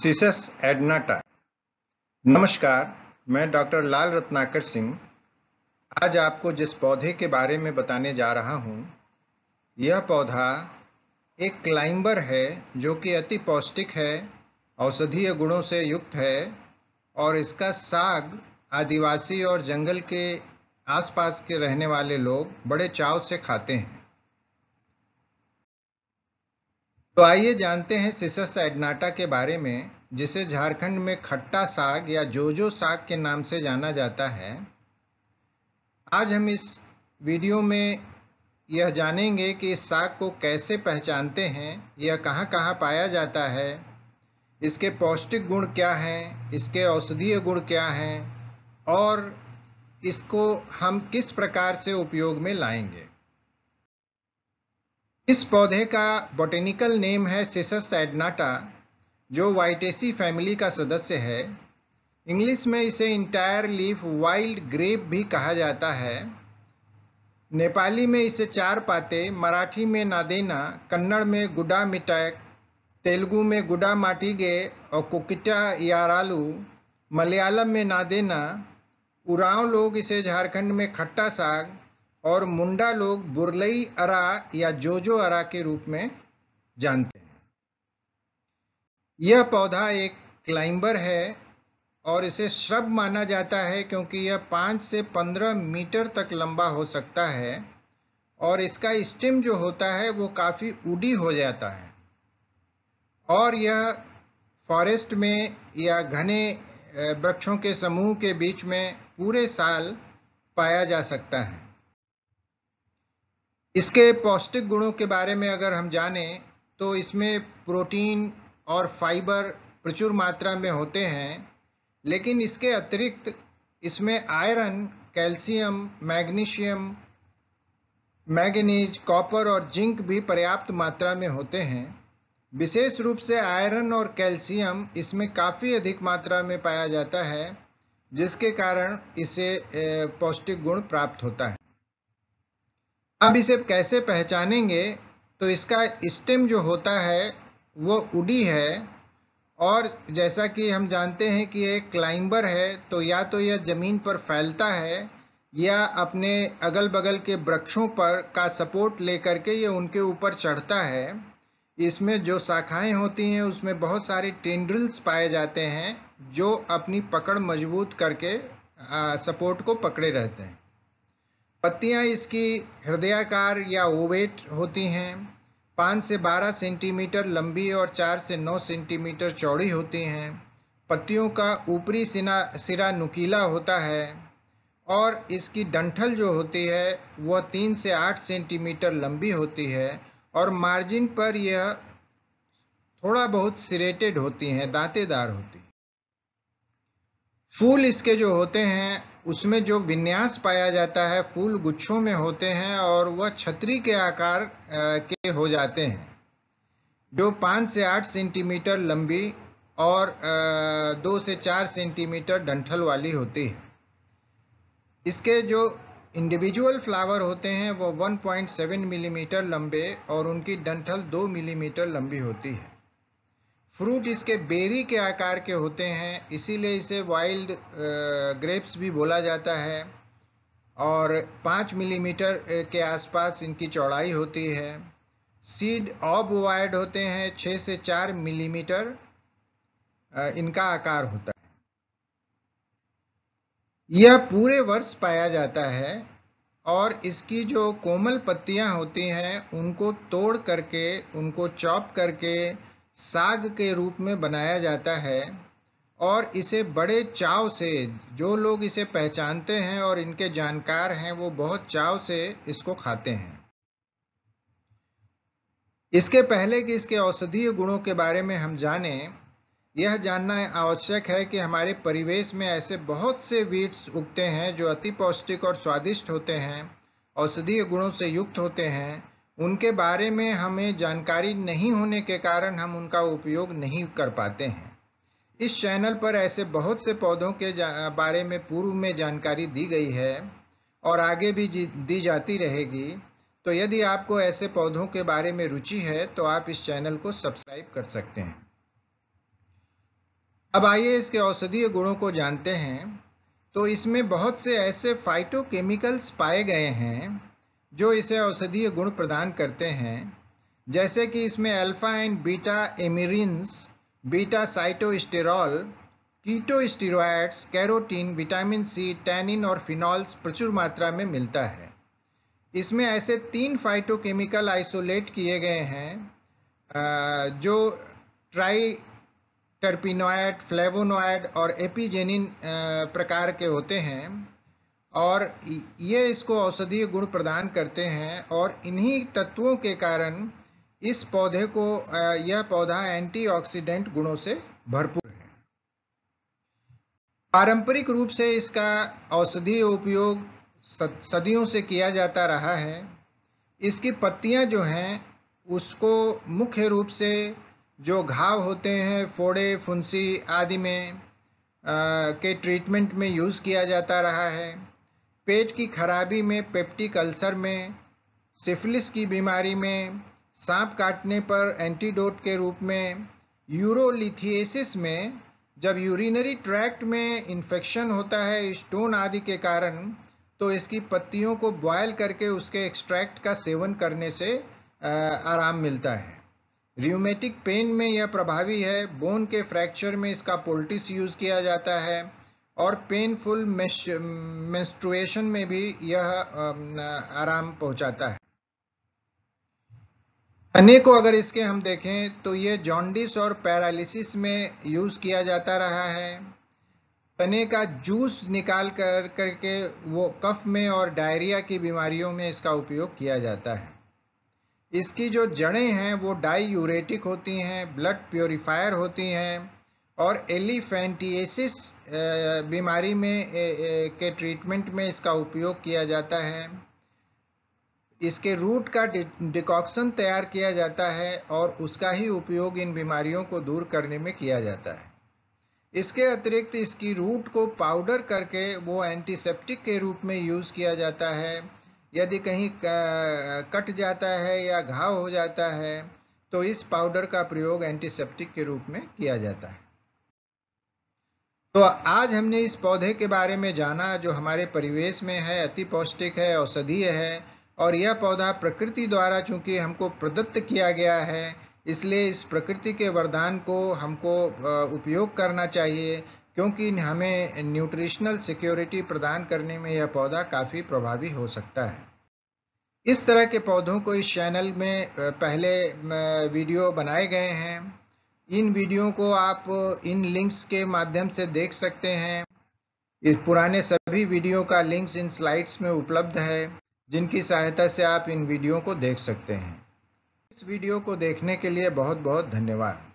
CSS एडनाटा नमस्कार मैं doctor लाल रत्नाकर सिंह आज आपको जिस पौधे के बारे में बताने जा रहा हूँ यह पौधा एक क्लाइंबर है जो कि अति पौष्टिक है औषधीय गुणों से युक्त है और इसका साग आदिवासी और जंगल के आसपास के रहने वाले लोग बड़े चाव से खाते हैं तो आइए जानते हैं सिसस एडनाटा के बारे में जिसे झारखंड में खट्टा साग या जोजो साग के नाम से जाना जाता है आज हम इस वीडियो में यह जानेंगे कि इस साग को कैसे पहचानते हैं यह कहां कहां पाया जाता है इसके पौष्टिक गुण क्या हैं इसके औषधीय गुण क्या हैं और इसको हम किस प्रकार से उपयोग में लाएंगे इस पौधे का बोटेनिकल नेम है सेसस सैडनाटा जो वाइटेसी फैमिली का सदस्य है इंग्लिश में इसे इंटायर लीफ वाइल्ड ग्रेप भी कहा जाता है नेपाली में इसे चार पाते मराठी में नादेना कन्नड़ में गुडा मिटैक तेलुगु में गुडा माटीगे और कुकिटा यारालू मलयालम में नादेना उराव लोग इसे झारखंड में खट्टा साग और मुंडा लोग बुरलई अरा या जोजो अरा के रूप में जानते हैं यह पौधा एक क्लाइंबर है और इसे श्रब माना जाता है क्योंकि यह पाँच से पंद्रह मीटर तक लंबा हो सकता है और इसका स्टेम जो होता है वो काफ़ी उडी हो जाता है और यह फॉरेस्ट में या घने वृक्षों के समूह के बीच में पूरे साल पाया जा सकता है इसके पौष्टिक गुणों के बारे में अगर हम जाने तो इसमें प्रोटीन और फाइबर प्रचुर मात्रा में होते हैं लेकिन इसके अतिरिक्त इसमें iron calcium magnesium manganese copper और जिंक भी पर्याप्त मात्रा में होते हैं विशेष रूप से आयरन और कैल्शियम इसमें काफ़ी अधिक मात्रा में पाया जाता है जिसके कारण इसे पौष्टिक गुण प्राप्त होता है अब इसे कैसे पहचानेंगे तो इसका स्टेम जो होता है वो उडी है और जैसा कि हम जानते हैं कि ये क्लाइंबर है तो या तो यह ज़मीन पर फैलता है या अपने अगल बगल के वृक्षों पर का सपोर्ट लेकर के ये उनके ऊपर चढ़ता है इसमें जो शाखाएं होती हैं उसमें बहुत सारे टेंड्रिल्स पाए जाते हैं जो अपनी पकड़ मजबूत करके आ, सपोर्ट को पकड़े रहते हैं पत्तियां इसकी हृदयाकार या ओवेट होती हैं 5 से 12 सेंटीमीटर लंबी और 4 से 9 सेंटीमीटर चौड़ी होती हैं पत्तियों का ऊपरी सिना सिरा नुकीला होता है और इसकी डंठल जो होती है वह 3 से 8 सेंटीमीटर लंबी होती है और मार्जिन पर यह थोड़ा बहुत सिरेटेड होती हैं दांतेदार होती हैं फूल इसके जो होते हैं उसमें जो विन्यास पाया जाता है फूल गुच्छों में होते हैं और वह छतरी के आकार के हो जाते हैं जो पाँच से आठ सेंटीमीटर लंबी और दो से चार सेंटीमीटर डंठल वाली होती है इसके जो इंडिविजुअल फ्लावर होते हैं वो 1.7 मिलीमीटर लंबे और उनकी डंठल 2 मिलीमीटर लंबी होती है फ्रूट इसके बेरी के आकार के होते हैं इसीलिए इसे वाइल्ड ग्रेप्स भी बोला जाता है और पाँच मिलीमीटर के आसपास इनकी चौड़ाई होती है सीड ऑब वाइड होते हैं छः से चार मिलीमीटर इनका आकार होता है यह पूरे वर्ष पाया जाता है और इसकी जो कोमल पत्तियां होती हैं उनको तोड़ करके उनको चॉप करके साग के रूप में बनाया जाता है और इसे बड़े चाव से जो लोग इसे पहचानते हैं और इनके जानकार हैं वो बहुत चाव से इसको खाते हैं इसके पहले कि इसके औषधीय गुणों के बारे में हम जाने यह जानना आवश्यक है कि हमारे परिवेश में ऐसे बहुत से वीट्स उगते हैं जो अति पौष्टिक और स्वादिष्ट होते हैं औषधीय गुणों से युक्त होते हैं उनके बारे में हमें जानकारी नहीं होने के कारण हम उनका उपयोग नहीं कर पाते हैं इस चैनल पर ऐसे बहुत से पौधों के बारे में पूर्व में जानकारी दी गई है और आगे भी दी जाती रहेगी तो यदि आपको ऐसे पौधों के बारे में रुचि है तो आप इस चैनल को सब्सक्राइब कर सकते हैं अब आइए इसके औषधीय गुणों को जानते हैं तो इसमें बहुत से ऐसे फाइटोकेमिकल्स पाए गए हैं जो इसे औषधीय गुण प्रदान करते हैं जैसे कि इसमें alpha and beta amyrins beta sitosterol ketosteroids carotene vitamin C tannin और फिनॉल्स प्रचुर मात्रा में मिलता है इसमें ऐसे तीन फाइटोकेमिकल आइसोलेट किए गए हैं जो ट्राई टर्पिनोइड फ्लेवोनोइड और एपिजेनिन प्रकार के होते हैं और ये इसको औषधीय गुण प्रदान करते हैं और इन्हीं तत्वों के कारण इस पौधे को यह पौधा एंटीऑक्सीडेंट गुणों से भरपूर है पारंपरिक रूप से इसका औषधीय उपयोग सदियों से किया जाता रहा है इसकी पत्तियां जो हैं उसको मुख्य रूप से जो घाव होते हैं फोड़े फुंसी आदि में आ, के ट्रीटमेंट में यूज़ किया जाता रहा है पेट की खराबी में पेप्टिक अल्सर में सिफिलिस की बीमारी में सांप काटने पर एंटीडोट के रूप में यूरोलिथिएसिस में जब यूरिनरी ट्रैक्ट में इन्फेक्शन होता है स्टोन आदि के कारण तो इसकी पत्तियों को बॉयल करके उसके एक्सट्रैक्ट का सेवन करने से आराम मिलता है रियोमेटिक पेन में यह प्रभावी है बोन के फ्रैक्चर में इसका पोल्टिस यूज़ किया जाता है और पेनफुल मेस्ट्रुएशन में भी यह आराम पहुंचाता है को अगर इसके हम देखें तो यह जॉन्डिस और पैरालिसिस में यूज किया जाता रहा है तने का जूस निकाल कर करके वो कफ में और डायरिया की बीमारियों में इसका उपयोग किया जाता है इसकी जो जड़ें हैं वो डाई यूरेटिक होती हैं ब्लड प्योरीफायर होती हैं और एलिफेंटिएसिस बीमारी में ए, ए, के ट्रीटमेंट में इसका उपयोग किया जाता है इसके रूट का डिकॉक्शन तैयार किया जाता है और उसका ही उपयोग इन बीमारियों को दूर करने में किया जाता है इसके अतिरिक्त इसकी रूट को पाउडर करके वो एंटीसेप्टिक के रूप में यूज़ किया जाता है यदि कहीं कट जाता है या घाव हो जाता है तो इस पाउडर का प्रयोग एंटीसेप्टिक के रूप में किया जाता है तो आज हमने इस पौधे के बारे में जाना जो हमारे परिवेश में है अति पौष्टिक है औषधीय है और यह पौधा प्रकृति द्वारा चूंकि हमको प्रदत्त किया गया है इसलिए इस प्रकृति के वरदान को हमको उपयोग करना चाहिए क्योंकि हमें न्यूट्रिशनल सिक्योरिटी प्रदान करने में यह पौधा काफ़ी प्रभावी हो सकता है इस तरह के पौधों को इस चैनल में पहले वीडियो बनाए गए हैं इन वीडियो को आप इन लिंक्स के माध्यम से देख सकते हैं इस पुराने सभी वीडियो का लिंक्स इन स्लाइड्स में उपलब्ध है जिनकी सहायता से आप इन वीडियो को देख सकते हैं इस वीडियो को देखने के लिए बहुत बहुत धन्यवाद